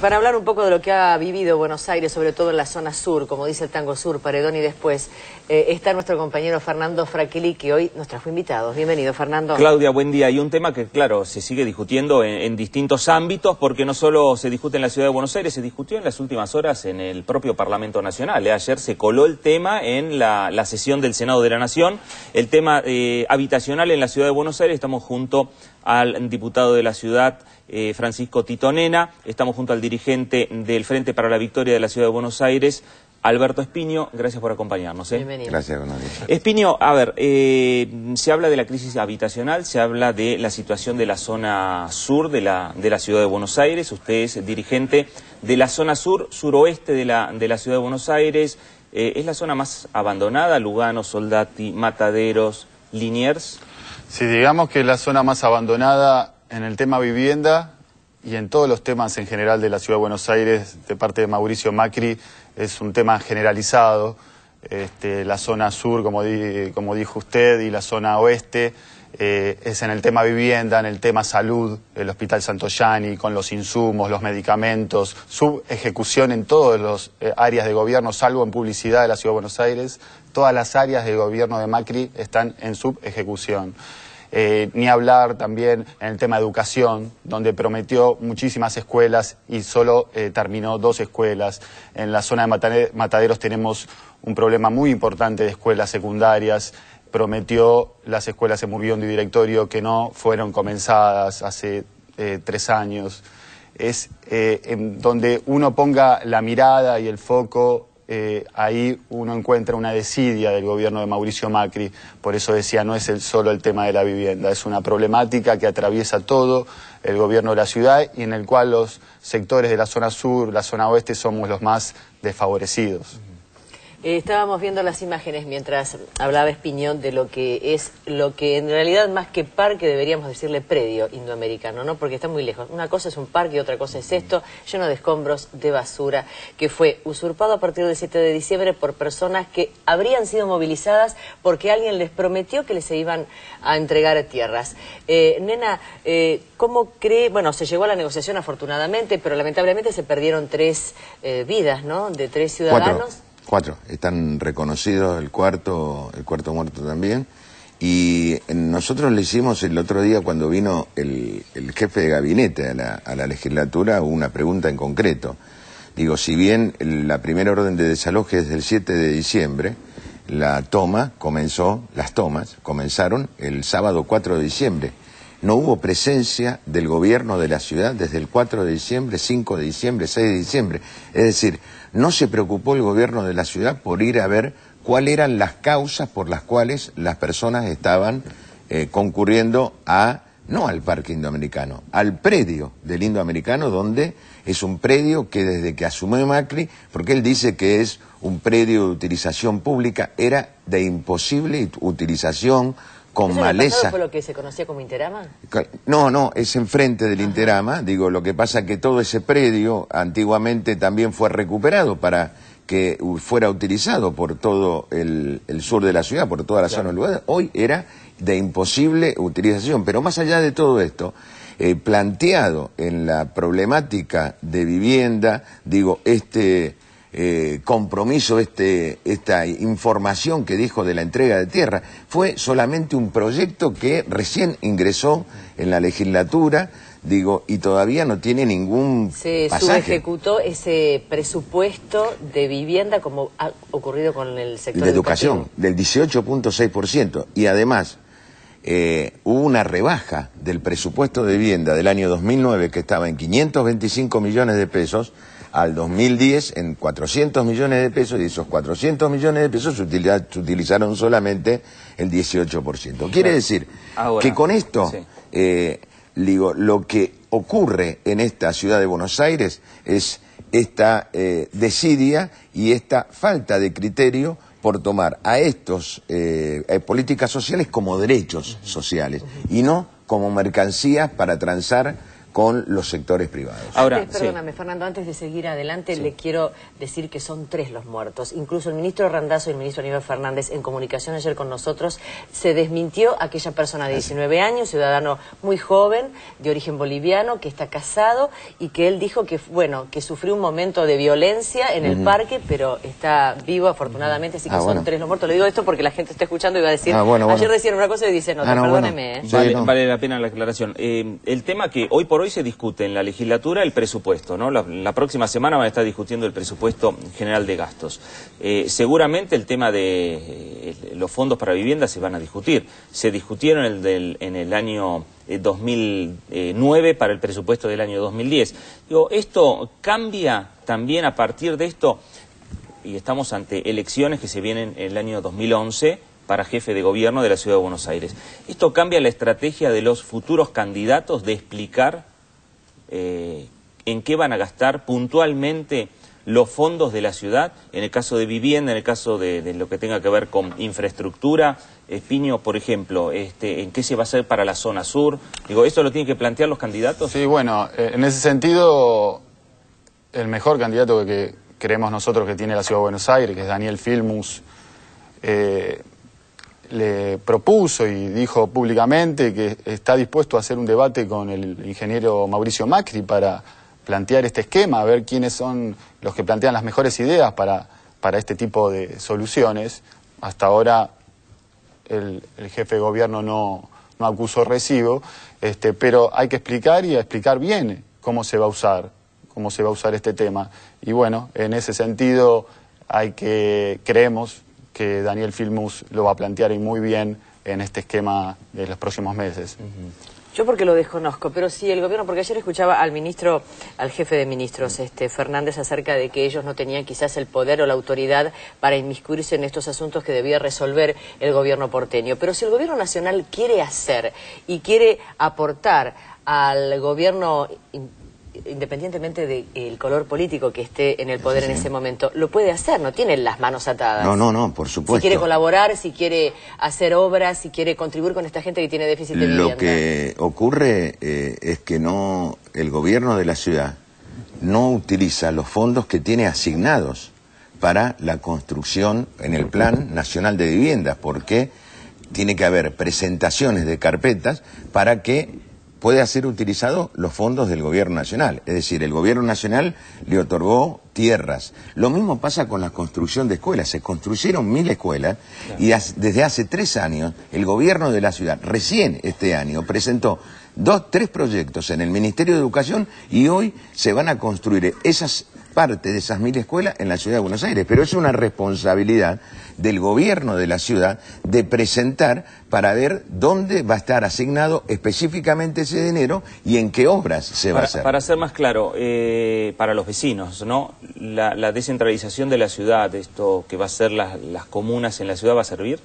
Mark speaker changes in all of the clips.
Speaker 1: para hablar un poco de lo que ha vivido Buenos Aires, sobre todo en la zona sur, como dice el Tango Sur, Paredón y después, eh, está nuestro compañero Fernando Fraquili, que hoy nos trajo invitados. Bienvenido, Fernando. Claudia,
Speaker 2: buen día. Hay un tema que, claro, se sigue discutiendo en, distintos ámbitos, porque no solo se discute en la ciudad de Buenos Aires, se discutió en las últimas horas en el propio Parlamento Nacional. ¿eh? Ayer se coló el tema en la, sesión del Senado de la Nación, el tema eh, habitacional en la ciudad de Buenos Aires. Estamos junto al diputado de la ciudad, eh, Francisco Titonena. Estamos junto al dirigente del Frente para la Victoria de la Ciudad de Buenos Aires, Alberto Espiño, gracias por acompañarnos. ¿eh? Bienvenido. Gracias, Espiño, a ver, eh, se habla de la crisis habitacional, se habla de la situación de la zona sur de la, ciudad de Buenos Aires. Usted es dirigente de la zona sur, suroeste de la, ciudad de Buenos Aires. ¿Es la zona
Speaker 3: más abandonada? Lugano, Soldati, Mataderos, Liniers. Si digamos que es la zona más abandonada en el tema vivienda y en todos los temas en general de la Ciudad de Buenos Aires, de parte de Mauricio Macri, es un tema generalizado. Este, la zona sur, como, dijo usted, y la zona oeste, eh, es en el tema vivienda, en el tema salud, el Hospital Santoyani, con los insumos, los medicamentos, su ejecución en todas las eh, áreas de gobierno, salvo en publicidad de la Ciudad de Buenos Aires, todas las áreas de gobierno de Macri están en ejecución. Eh, ni hablar también en el tema de educación, donde prometió muchísimas escuelas y solo eh, terminó dos escuelas. En la zona de Mataderos tenemos un problema muy importante de escuelas secundarias prometió las escuelas en murieron de Directorio que no fueron comenzadas hace eh, tres años. Es donde uno ponga la mirada y el foco eh, ahí uno encuentra una desidia del gobierno de Mauricio Macri. Por eso decía, no es solo el tema de la vivienda, es una problemática que atraviesa todo el gobierno de la ciudad y en el cual los sectores de la zona sur, la zona oeste, somos los más desfavorecidos.
Speaker 1: Eh, estábamos viendo las imágenes mientras hablaba Espiñón de lo que es, lo que en realidad más que parque deberíamos decirle predio indoamericano, ¿no? Porque está muy lejos. Una cosa es un parque y otra cosa es esto, lleno de escombros, de basura, que fue usurpado a partir del 7 de diciembre por personas que habrían sido movilizadas porque alguien les prometió que les iban a entregar tierras. Eh, nena, eh, ¿cómo cree...? Bueno, se llegó a la negociación afortunadamente, pero lamentablemente se perdieron tres vidas, ¿no? De tres ciudadanos.
Speaker 4: Cuatro, están reconocidos, el cuarto, el cuarto muerto también. Y nosotros le hicimos el otro día cuando vino el, jefe de gabinete a la, a la, legislatura una pregunta en concreto. Digo, si bien la primera orden de desaloje es del 7 de diciembre, la toma comenzó, las tomas comenzaron el sábado 4 de diciembre no hubo presencia del gobierno de la ciudad desde el 4 de diciembre, 5 de diciembre, 6 de diciembre. Es decir, no se preocupó el gobierno de la ciudad por ir a ver cuáles eran las causas por las cuales las personas estaban eh, concurriendo a, no al parque indoamericano, al predio del indoamericano, donde es un predio que desde que asumió Macri, porque él dice que es un predio de utilización pública, era de imposible utilización con ¿Es maleza. por
Speaker 1: lo que se conocía como Interama?
Speaker 4: No, no, es enfrente del Interama. Digo, lo que pasa es que todo ese predio antiguamente también fue recuperado para que fuera utilizado por todo el, sur de la ciudad, por toda la zona del Hoy era de imposible utilización. Pero más allá de todo esto, eh, planteado en la problemática de vivienda, digo, este eh, compromiso, este, esta información que dijo de la entrega de tierra. Fue solamente un proyecto que recién ingresó en la legislatura, digo, y todavía no tiene ningún
Speaker 1: Se subejecutó ese presupuesto de vivienda como ha ocurrido con el sector de educación.
Speaker 4: del 18.6%. Y además, eh, hubo una rebaja del presupuesto de vivienda del año 2009, que estaba en 525 millones de pesos, al 2010 en 400 millones de pesos y esos 400 millones de pesos se, utilizaron solamente el 18%. Quiere decir que con esto, eh, digo, lo que ocurre en esta ciudad de Buenos Aires es esta eh, desidia y esta falta de criterio por tomar a estos eh, políticas sociales como derechos sociales y no como mercancías para transar con los sectores privados.
Speaker 2: Ahora, perdóname,
Speaker 1: Fernando, antes de seguir adelante, le quiero decir que son tres los muertos. Incluso el ministro Randazo y el ministro Aníbal Fernández, en comunicación ayer con nosotros, se desmintió aquella persona de 19 ah, años, ciudadano muy joven, de origen boliviano, que está casado y que él dijo que, bueno, que sufrió un momento de violencia en el parque, pero está vivo afortunadamente, así que ah, son tres los muertos. Le digo esto porque la gente está escuchando y va a decir, ah, ayer decían una cosa y dicen otra, perdóneme. ¿eh?
Speaker 2: vale, la pena la aclaración. Eh, el tema que hoy por hoy se discute en la legislatura el presupuesto, ¿no? La, próxima semana van a estar discutiendo el presupuesto general de gastos. Eh, seguramente el tema de eh, los fondos para vivienda se van a discutir. Se discutieron en el año 2009 eh, para el presupuesto del año 2010. esto cambia también a partir de esto, y estamos ante elecciones que se vienen en el año 2011 para jefe de gobierno de la Ciudad de Buenos Aires. ¿Esto cambia la estrategia de los futuros candidatos de explicar eh, en qué van a gastar puntualmente los fondos de la ciudad, en el caso de vivienda, en el caso de, lo que tenga que ver con infraestructura, Piño, por ejemplo, este, en qué se va a hacer para la
Speaker 3: zona sur. Digo, ¿esto lo tienen que plantear los candidatos? Sí, bueno, eh, en ese sentido, el mejor candidato que creemos nosotros que tiene la Ciudad de Buenos Aires, que es Daniel Filmus, eh, le propuso y dijo públicamente que está dispuesto a hacer un debate con el ingeniero Mauricio Macri para plantear este esquema, a ver quiénes son los que plantean las mejores ideas para, para este tipo de soluciones. Hasta ahora el, jefe de gobierno no, acusó recibo, este, pero hay que explicar y explicar bien cómo se va a usar, cómo se va a usar este tema. Y bueno, en ese sentido hay que, creemos, que Daniel Filmus lo va a plantear y muy bien en este esquema de los próximos meses.
Speaker 1: Yo porque lo desconozco, pero sí el gobierno, porque ayer escuchaba al ministro, al jefe de ministros, este Fernández, acerca de que ellos no tenían quizás el poder o la autoridad para inmiscuirse en estos asuntos que debía resolver el gobierno porteño. Pero si el gobierno nacional quiere hacer y quiere aportar al gobierno independientemente del color político que esté en el poder en ese momento, lo puede hacer, no tiene las manos atadas. No, no, no,
Speaker 4: por supuesto. Si quiere
Speaker 1: colaborar, si quiere hacer obras, si quiere contribuir con esta gente que tiene déficit de vivienda. Lo
Speaker 4: que ocurre eh, es que no el gobierno de la ciudad no utiliza los fondos que tiene asignados para la construcción en el Plan Nacional de Viviendas, porque tiene que haber presentaciones de carpetas para que puede ser utilizado los fondos del gobierno nacional. Es decir, el gobierno nacional le otorgó tierras. Lo mismo pasa con la construcción de escuelas. Se construyeron mil escuelas y desde hace tres años el gobierno de la ciudad, recién este año, presentó dos, tres proyectos en el Ministerio de Educación y hoy se van a construir esas parte de esas mil escuelas en la ciudad de Buenos Aires, pero es una responsabilidad del gobierno de la ciudad de presentar para ver dónde va a estar asignado específicamente ese dinero y en qué obras se va a hacer. Para
Speaker 2: ser más claro, eh, para los vecinos, ¿no? La, descentralización de la ciudad, esto que va a ser las,
Speaker 3: comunas en la ciudad, ¿va a servir?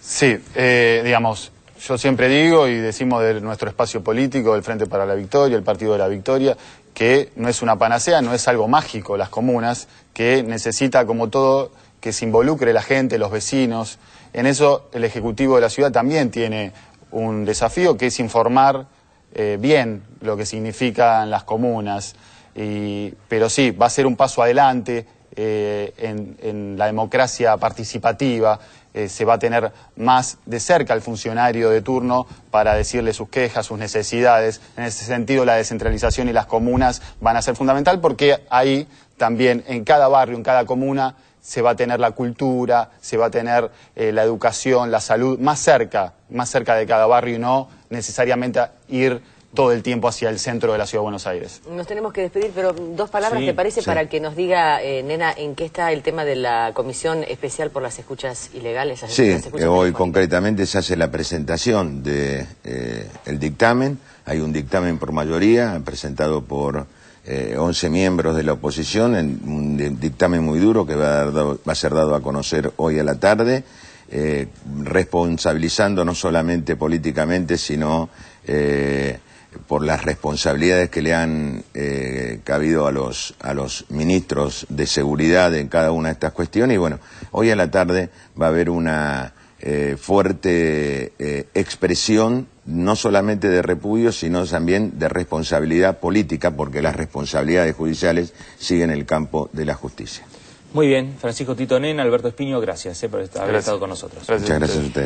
Speaker 3: Sí, eh, digamos, yo siempre digo y decimos de nuestro espacio político, el Frente para la Victoria, el Partido de la Victoria, que no es una panacea, no es algo mágico las comunas, que necesita como todo que se involucre la gente, los vecinos. En eso el Ejecutivo de la ciudad también tiene un desafío que es informar eh, bien lo que significan las comunas. Y, pero sí, va a ser un paso adelante eh, en la democracia participativa. Eh, se va a tener más de cerca al funcionario de turno para decirle sus quejas, sus necesidades. En ese sentido, la descentralización y las comunas van a ser fundamental porque ahí también en cada barrio, en cada comuna, se va a tener la cultura, se va a tener eh, la educación, la salud más cerca, más cerca de cada barrio y no necesariamente ir todo el tiempo hacia el centro de la Ciudad de Buenos Aires.
Speaker 1: Nos tenemos que despedir, pero dos palabras, ¿te parece? Para que nos diga, eh, Nena, en qué está el tema de la Comisión Especial por las Escuchas Ilegales. sí, hoy
Speaker 4: concretamente se hace la presentación del de, eh, el dictamen. Hay un dictamen por mayoría presentado por... 11 eh, miembros de la oposición, en un dictamen muy duro que va a, ser dado a conocer hoy a la tarde, responsabilizando no solamente políticamente, sino por las responsabilidades que le han eh, cabido a los, a los ministros de seguridad en cada una de estas cuestiones. Y bueno, hoy a la tarde va a haber una eh, fuerte eh, expresión no solamente de repudio, sino también de responsabilidad política, porque las responsabilidades judiciales siguen el campo de la justicia.
Speaker 2: Muy bien, Francisco Tito Nen Alberto Espiño, gracias por haber estado con
Speaker 4: nosotros. Muchas gracias a ustedes.